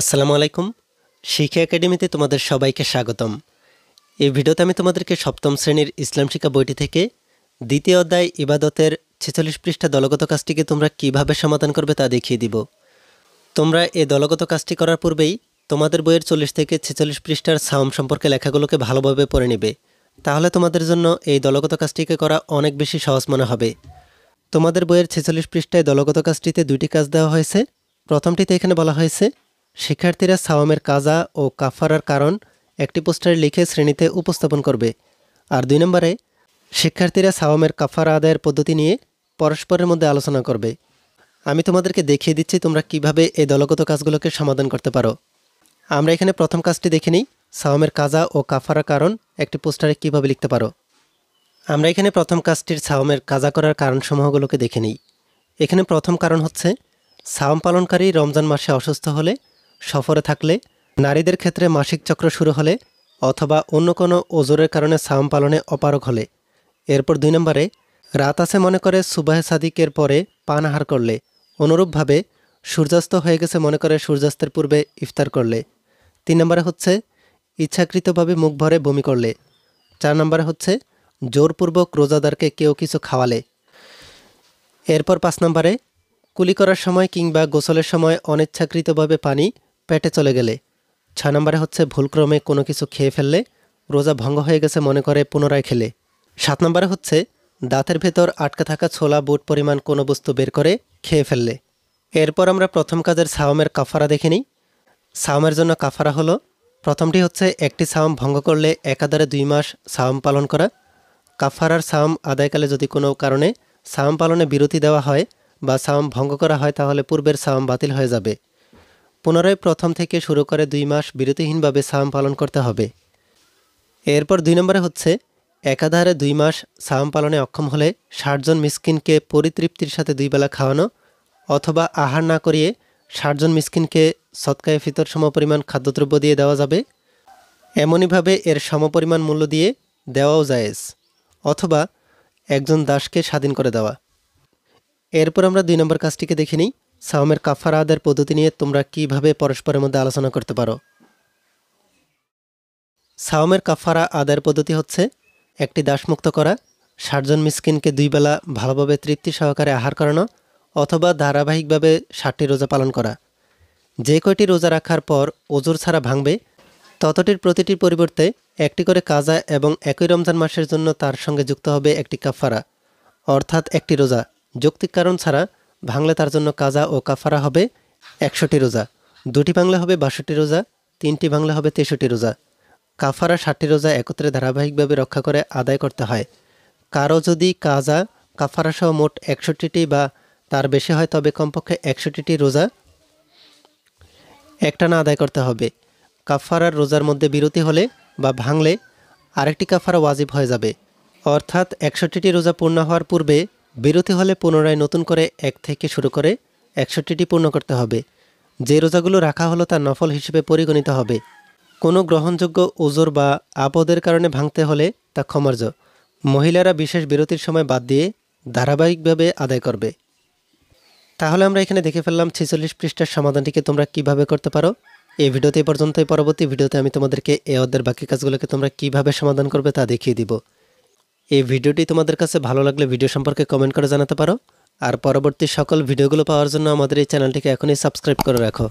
আসসালামু আলাইকুম শিক্ষা একাডেমিতে তোমাদের সবাইকে স্বাগতম এই ভিডিওতে আমি তোমাদেরকে সপ্তম শ্রেণীর ইসলাম শিক্ষা বইটি থেকে দ্বিতীয় অধ্যায় ইবাদতের ছেচল্লিশ পৃষ্ঠা দলগত কাজটিকে তোমরা কিভাবে সমাধান করবে তা দেখিয়ে দিব তোমরা এ দলগত কাজটি করার পূর্বেই তোমাদের বইয়ের চল্লিশ থেকে ছেচল্লিশ পৃষ্ঠার সাউম সম্পর্কে লেখাগুলোকে ভালোভাবে পড়ে নেবে তাহলে তোমাদের জন্য এই দলগত কাজটিকে করা অনেক বেশি সহজ মনে হবে তোমাদের বইয়ের ছেচল্লিশ পৃষ্ঠায় দলগত কাজটিতে দুটি কাজ দেওয়া হয়েছে প্রথমটিতে এখানে বলা হয়েছে শিক্ষার্থীরা সাওয়ামের কাজা ও কাফারার কারণ একটি পোস্টারে লিখে শ্রেণীতে উপস্থাপন করবে আর দুই নম্বরে শিক্ষার্থীরা সাওয়ামের কাফারা আদায়ের পদ্ধতি নিয়ে পরস্পরের মধ্যে আলোচনা করবে আমি তোমাদেরকে দেখিয়ে দিচ্ছি তোমরা কিভাবে এই দলগত কাজগুলোকে সমাধান করতে পারো আমরা এখানে প্রথম কাজটি দেখে নিই সাওয়ামের কাজা ও কাফারার কারণ একটি পোস্টারে কিভাবে লিখতে পারো আমরা এখানে প্রথম কাজটির সাওমের কাজা করার কারণসমূহগুলোকে দেখে নিই এখানে প্রথম কারণ হচ্ছে সাওম পালনকারী রমজান মাসে অসুস্থ হলে সফরে থাকলে নারীদের ক্ষেত্রে মাসিক চক্র শুরু হলে অথবা অন্য কোনো ওজোরের কারণে সাম পালনে অপারক হলে এরপর দুই নম্বরে রাত আছে মনে করে সুবাহ সাদিকের পরে আহার করলে অনুরূপভাবে সূর্যাস্ত হয়ে গেছে মনে করে সূর্যাস্তের পূর্বে ইফতার করলে তিন নম্বরে হচ্ছে ইচ্ছাকৃতভাবে মুখ ভরে বমি করলে চার নম্বরে হচ্ছে জোরপূর্বক রোজাদারকে কেউ কিছু খাওয়ালে এরপর পাঁচ নম্বরে কুলি করার সময় কিংবা গোসলের সময় অনিচ্ছাকৃতভাবে পানি পেটে চলে গেলে ছয় নম্বরে হচ্ছে ভুলক্রমে কোনো কিছু খেয়ে ফেললে রোজা ভঙ্গ হয়ে গেছে মনে করে পুনরায় খেলে সাত নম্বরে হচ্ছে দাঁতের ভেতর আটকে থাকা ছোলা বুট পরিমাণ কোনো বস্তু বের করে খেয়ে ফেললে এরপর আমরা প্রথম কাজের সাওমের কাফারা দেখে নিই সাওমের জন্য কাফারা হলো প্রথমটি হচ্ছে একটি সাওম ভঙ্গ করলে একাধারে দুই মাস সাওম পালন করা কাফারার সাওম আদায়কালে যদি কোনো কারণে সাওম পালনে বিরতি দেওয়া হয় বা সাওম ভঙ্গ করা হয় তাহলে পূর্বের সাওম বাতিল হয়ে যাবে পুনরায় প্রথম থেকে শুরু করে দুই মাস বিরতিহীনভাবে সাম পালন করতে হবে এরপর দুই নম্বরে হচ্ছে একাধারে দুই মাস সাম পালনে অক্ষম হলে ষাটজন মিসকিনকে পরিতৃপ্তির সাথে দুই বেলা খাওয়ানো অথবা আহার না করিয়ে ষাটজন মিসকিনকে সৎকায় ফিতর সমপরিমাণ খাদ্যদ্রব্য দিয়ে দেওয়া যাবে এমনইভাবে এর সমপরিমাণ মূল্য দিয়ে দেওয়াও জায়েজ অথবা একজন দাসকে স্বাধীন করে দেওয়া এরপর আমরা দুই নম্বর কাজটিকে দেখে নিই সাওমের কাফারা আদের পদ্ধতি নিয়ে তোমরা কিভাবে পরস্পরের মধ্যে আলোচনা করতে পারো সাওমের কাফারা আদায়ের পদ্ধতি হচ্ছে একটি দাসমুক্ত করা ষাটজন মিসকিনকে দুই বেলা ভালোভাবে তৃপ্তি সহকারে আহার করানো অথবা ধারাবাহিকভাবে ষাটটি রোজা পালন করা যে কয়টি রোজা রাখার পর ওজোর ছাড়া ভাঙবে ততটির প্রতিটির পরিবর্তে একটি করে কাজা এবং একই রমজান মাসের জন্য তার সঙ্গে যুক্ত হবে একটি কাফারা অর্থাৎ একটি রোজা যৌক্তিক কারণ ছাড়া ভাঙলে তার জন্য কাজা ও কাফারা হবে একশোটি রোজা দুটি ভাঙলে হবে বাষট্টি রোজা তিনটি ভাঙলে হবে তেষট্টি রোজা কাফারা ষাটটি রোজা একত্রে ধারাবাহিকভাবে রক্ষা করে আদায় করতে হয় কারো যদি কাজা কাফারাসহ মোট একষট্টিটি বা তার বেশি হয় তবে কমপক্ষে একষট্টিটি রোজা একটানা আদায় করতে হবে কাফারার রোজার মধ্যে বিরতি হলে বা ভাঙলে আরেকটি কাফারা ওয়াজিব হয়ে যাবে অর্থাৎ একষট্টিটি রোজা পূর্ণ হওয়ার পূর্বে বিরতি হলে পুনরায় নতুন করে এক থেকে শুরু করে একষট্টিটি পূর্ণ করতে হবে যে রোজাগুলো রাখা হলো তা নফল হিসেবে পরিগণিত হবে কোনো গ্রহণযোগ্য ওজোর বা আপদের কারণে ভাঙতে হলে তা ক্ষমার্য মহিলারা বিশেষ বিরতির সময় বাদ দিয়ে ধারাবাহিকভাবে আদায় করবে তাহলে আমরা এখানে দেখে ফেললাম ছেচল্লিশ পৃষ্ঠার সমাধানটিকে তোমরা কিভাবে করতে পারো এই ভিডিওতে পর্যন্ত পরবর্তী ভিডিওতে আমি তোমাদেরকে এ অদের বাকি কাজগুলোকে তোমরা কিভাবে সমাধান করবে তা দেখিয়ে দিব এই ভিডিওটি তোমাদের কাছে ভালো লাগলে ভিডিও সম্পর্কে কমেন্ট করে জানাতে পারো আর পরবর্তী সকল ভিডিওগুলো পাওয়ার জন্য আমাদের এই চ্যানেলটিকে এখনই সাবস্ক্রাইব করে রাখো